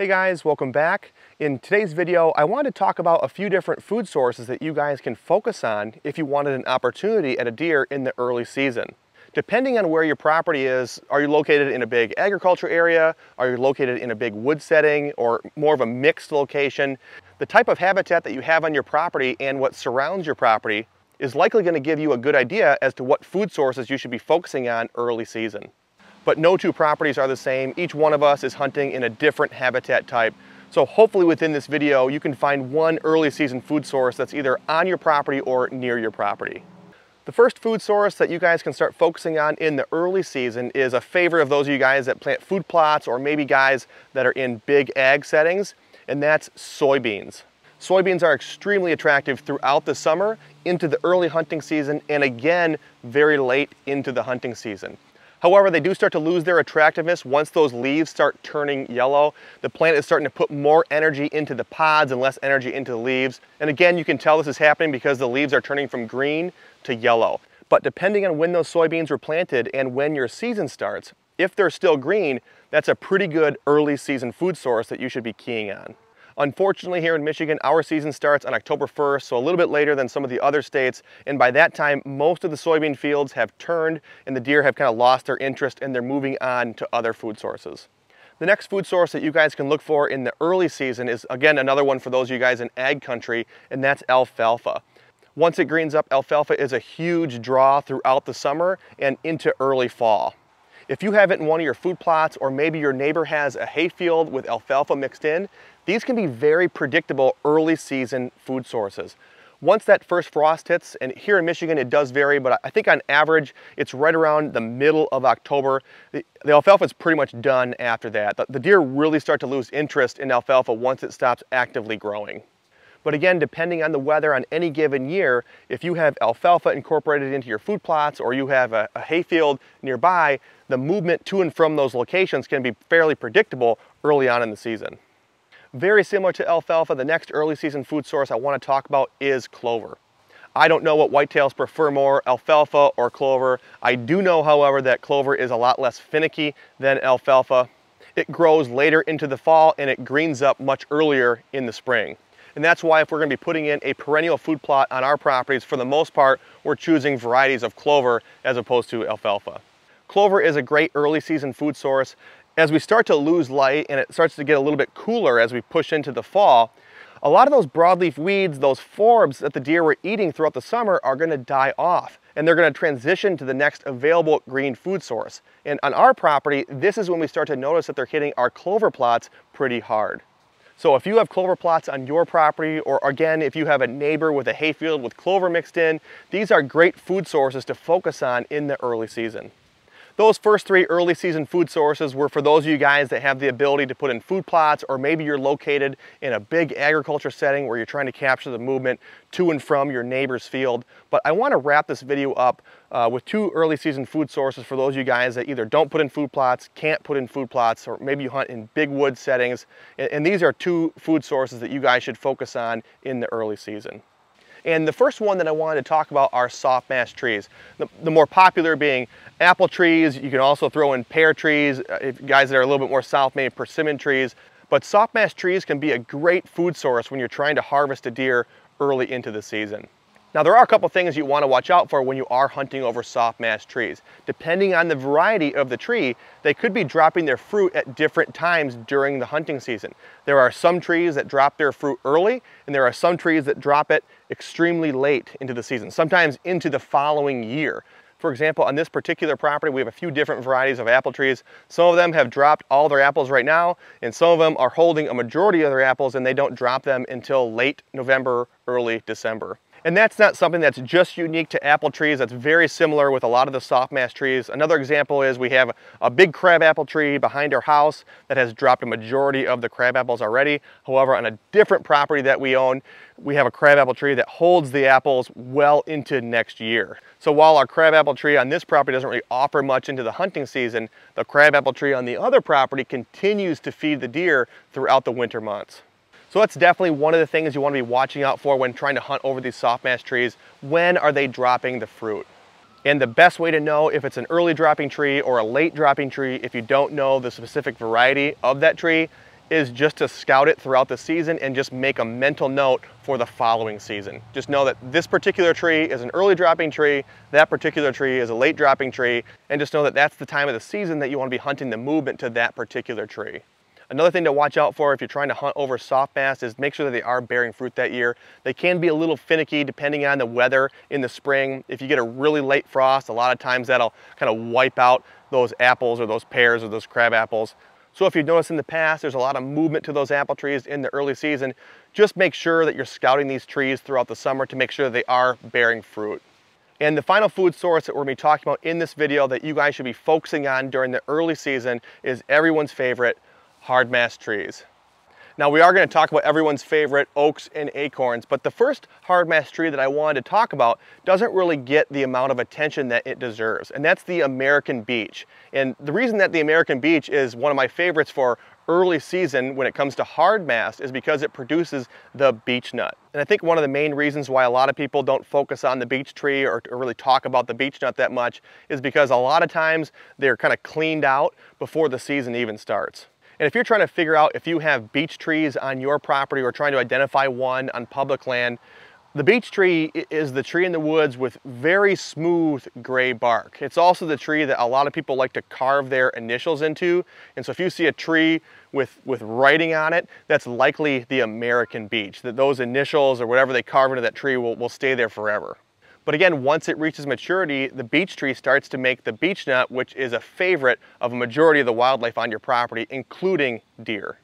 Hey guys, welcome back. In today's video, I wanted to talk about a few different food sources that you guys can focus on if you wanted an opportunity at a deer in the early season. Depending on where your property is, are you located in a big agriculture area? Are you located in a big wood setting or more of a mixed location? The type of habitat that you have on your property and what surrounds your property is likely gonna give you a good idea as to what food sources you should be focusing on early season but no two properties are the same. Each one of us is hunting in a different habitat type. So hopefully within this video, you can find one early season food source that's either on your property or near your property. The first food source that you guys can start focusing on in the early season is a favorite of those of you guys that plant food plots or maybe guys that are in big ag settings, and that's soybeans. Soybeans are extremely attractive throughout the summer, into the early hunting season, and again, very late into the hunting season. However, they do start to lose their attractiveness once those leaves start turning yellow. The plant is starting to put more energy into the pods and less energy into the leaves. And again, you can tell this is happening because the leaves are turning from green to yellow. But depending on when those soybeans were planted and when your season starts, if they're still green, that's a pretty good early season food source that you should be keying on. Unfortunately here in Michigan, our season starts on October 1st, so a little bit later than some of the other states. And by that time, most of the soybean fields have turned and the deer have kind of lost their interest and they're moving on to other food sources. The next food source that you guys can look for in the early season is, again, another one for those of you guys in ag country, and that's alfalfa. Once it greens up, alfalfa is a huge draw throughout the summer and into early fall. If you have it in one of your food plots or maybe your neighbor has a hay field with alfalfa mixed in, these can be very predictable early season food sources. Once that first frost hits, and here in Michigan it does vary, but I think on average it's right around the middle of October. The, the alfalfa is pretty much done after that. The, the deer really start to lose interest in alfalfa once it stops actively growing. But again, depending on the weather on any given year, if you have alfalfa incorporated into your food plots or you have a, a hayfield nearby, the movement to and from those locations can be fairly predictable early on in the season. Very similar to alfalfa, the next early season food source I want to talk about is clover. I don't know what whitetails prefer more, alfalfa or clover. I do know, however, that clover is a lot less finicky than alfalfa. It grows later into the fall and it greens up much earlier in the spring. And that's why if we're gonna be putting in a perennial food plot on our properties, for the most part, we're choosing varieties of clover as opposed to alfalfa. Clover is a great early season food source. As we start to lose light and it starts to get a little bit cooler as we push into the fall, a lot of those broadleaf weeds, those forbs that the deer were eating throughout the summer are gonna die off and they're gonna transition to the next available green food source. And on our property, this is when we start to notice that they're hitting our clover plots pretty hard. So if you have clover plots on your property, or again, if you have a neighbor with a hayfield with clover mixed in, these are great food sources to focus on in the early season. Those first three early season food sources were for those of you guys that have the ability to put in food plots or maybe you're located in a big agriculture setting where you're trying to capture the movement to and from your neighbor's field. But I wanna wrap this video up uh, with two early season food sources for those of you guys that either don't put in food plots, can't put in food plots, or maybe you hunt in big wood settings. And, and these are two food sources that you guys should focus on in the early season. And the first one that I wanted to talk about are soft mass trees. The, the, more popular being apple trees, you can also throw in pear trees, uh, if guys that are a little bit more south, maybe persimmon trees. But soft mass trees can be a great food source when you're trying to harvest a deer early into the season. Now there are a couple things you want to watch out for when you are hunting over soft mass trees. Depending on the variety of the tree, they could be dropping their fruit at different times during the hunting season. There are some trees that drop their fruit early and there are some trees that drop it extremely late into the season, sometimes into the following year. For example, on this particular property, we have a few different varieties of apple trees. Some of them have dropped all their apples right now, and some of them are holding a majority of their apples and they don't drop them until late November, early December. And that's not something that's just unique to apple trees. That's very similar with a lot of the soft mass trees. Another example is we have a big crabapple tree behind our house that has dropped a majority of the crabapples already. However, on a different property that we own, we have a crabapple tree that holds the apples well into next year. So while our crabapple tree on this property doesn't really offer much into the hunting season, the crabapple tree on the other property continues to feed the deer throughout the winter months. So that's definitely one of the things you wanna be watching out for when trying to hunt over these soft mass trees. When are they dropping the fruit? And the best way to know if it's an early dropping tree or a late dropping tree, if you don't know the specific variety of that tree, is just to scout it throughout the season and just make a mental note for the following season. Just know that this particular tree is an early dropping tree, that particular tree is a late dropping tree, and just know that that's the time of the season that you wanna be hunting the movement to that particular tree. Another thing to watch out for if you're trying to hunt over soft bass is make sure that they are bearing fruit that year. They can be a little finicky depending on the weather in the spring. If you get a really late frost, a lot of times that'll kind of wipe out those apples or those pears or those crab apples. So if you've noticed in the past, there's a lot of movement to those apple trees in the early season. Just make sure that you're scouting these trees throughout the summer to make sure that they are bearing fruit. And the final food source that we're gonna be talking about in this video that you guys should be focusing on during the early season is everyone's favorite, hardmass trees. Now we are going to talk about everyone's favorite oaks and acorns, but the first hardmass tree that I wanted to talk about doesn't really get the amount of attention that it deserves, and that's the American beech. And the reason that the American beech is one of my favorites for early season when it comes to hardmass is because it produces the beech nut. And I think one of the main reasons why a lot of people don't focus on the beech tree or, or really talk about the beech nut that much is because a lot of times they're kind of cleaned out before the season even starts. And if you're trying to figure out if you have beech trees on your property or trying to identify one on public land, the beech tree is the tree in the woods with very smooth gray bark. It's also the tree that a lot of people like to carve their initials into. And so if you see a tree with, with writing on it, that's likely the American beech, that those initials or whatever they carve into that tree will, will stay there forever. But again, once it reaches maturity, the beech tree starts to make the beech nut, which is a favorite of a majority of the wildlife on your property, including deer.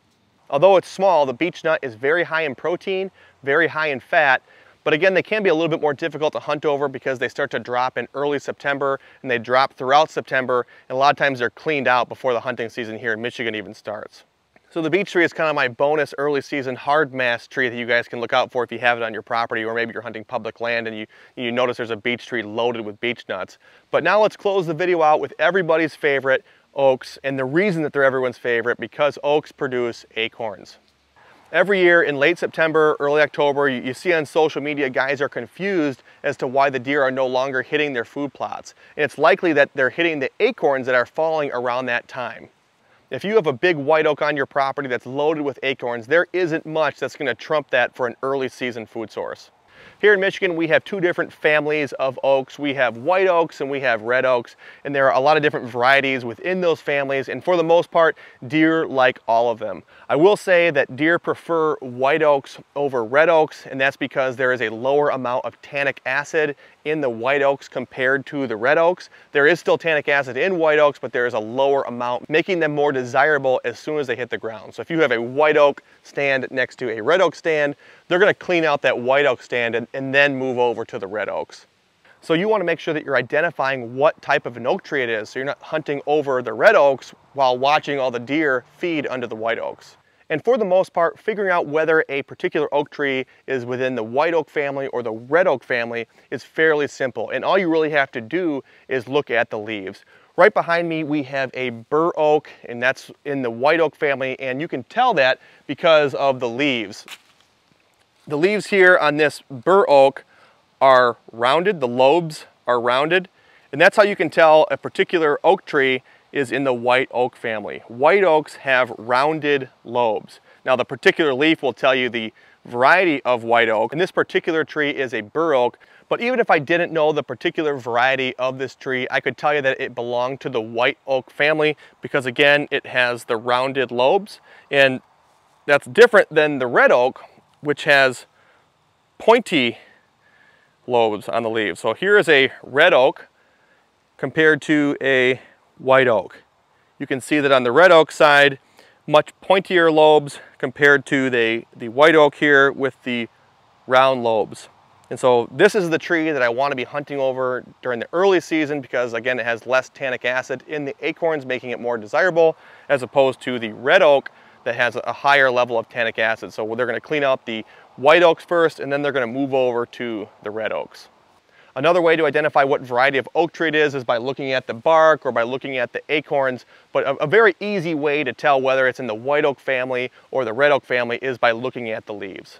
Although it's small, the beech nut is very high in protein, very high in fat, but again, they can be a little bit more difficult to hunt over because they start to drop in early September and they drop throughout September. And a lot of times they're cleaned out before the hunting season here in Michigan even starts. So the beech tree is kind of my bonus early season hard mass tree that you guys can look out for if you have it on your property or maybe you're hunting public land and you, you notice there's a beech tree loaded with beech nuts. But now let's close the video out with everybody's favorite oaks and the reason that they're everyone's favorite because oaks produce acorns. Every year in late September, early October, you, see on social media guys are confused as to why the deer are no longer hitting their food plots. And it's likely that they're hitting the acorns that are falling around that time. If you have a big white oak on your property that's loaded with acorns, there isn't much that's gonna trump that for an early season food source. Here in Michigan, we have two different families of oaks. We have white oaks and we have red oaks, and there are a lot of different varieties within those families, and for the most part, deer like all of them. I will say that deer prefer white oaks over red oaks, and that's because there is a lower amount of tannic acid in the white oaks compared to the red oaks. There is still tannic acid in white oaks, but there is a lower amount, making them more desirable as soon as they hit the ground. So if you have a white oak stand next to a red oak stand, they're gonna clean out that white oak stand and, and then move over to the red oaks. So you wanna make sure that you're identifying what type of an oak tree it is so you're not hunting over the red oaks while watching all the deer feed under the white oaks. And for the most part, figuring out whether a particular oak tree is within the white oak family or the red oak family is fairly simple. And all you really have to do is look at the leaves. Right behind me, we have a bur oak, and that's in the white oak family. And you can tell that because of the leaves. The leaves here on this bur oak are rounded, the lobes are rounded, and that's how you can tell a particular oak tree is in the white oak family. White oaks have rounded lobes. Now the particular leaf will tell you the variety of white oak, and this particular tree is a bur oak, but even if I didn't know the particular variety of this tree, I could tell you that it belonged to the white oak family because again, it has the rounded lobes, and that's different than the red oak, which has pointy lobes on the leaves. So here is a red oak compared to a white oak. You can see that on the red oak side, much pointier lobes compared to the, the white oak here with the round lobes. And so this is the tree that I want to be hunting over during the early season because again, it has less tannic acid in the acorns, making it more desirable as opposed to the red oak that has a higher level of tannic acid. So they're gonna clean out the white oaks first and then they're gonna move over to the red oaks. Another way to identify what variety of oak tree it is is by looking at the bark or by looking at the acorns, but a, a, very easy way to tell whether it's in the white oak family or the red oak family is by looking at the leaves.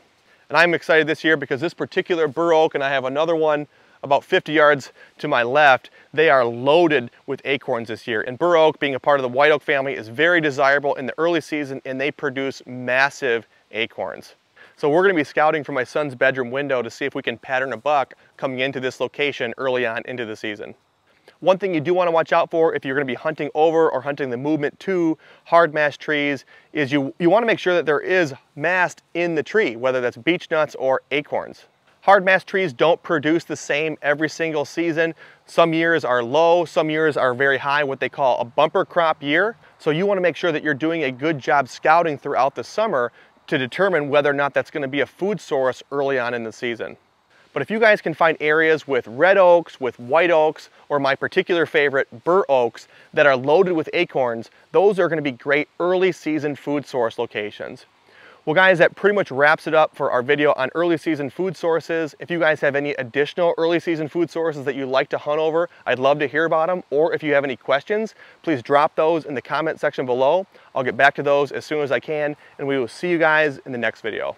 And I'm excited this year because this particular bur oak, and I have another one about 50 yards to my left, they are loaded with acorns this year. And bur oak, being a part of the white oak family, is very desirable in the early season and they produce massive acorns. So we're gonna be scouting from my son's bedroom window to see if we can pattern a buck coming into this location early on into the season. One thing you do wanna watch out for if you're gonna be hunting over or hunting the movement to hard mast trees is you, you wanna make sure that there is mast in the tree, whether that's beech nuts or acorns. Hard mast trees don't produce the same every single season. Some years are low, some years are very high, what they call a bumper crop year. So you wanna make sure that you're doing a good job scouting throughout the summer to determine whether or not that's gonna be a food source early on in the season. But if you guys can find areas with red oaks, with white oaks, or my particular favorite, bur oaks, that are loaded with acorns, those are gonna be great early season food source locations. Well guys, that pretty much wraps it up for our video on early season food sources. If you guys have any additional early season food sources that you like to hunt over, I'd love to hear about them. Or if you have any questions, please drop those in the comment section below. I'll get back to those as soon as I can, and we will see you guys in the next video.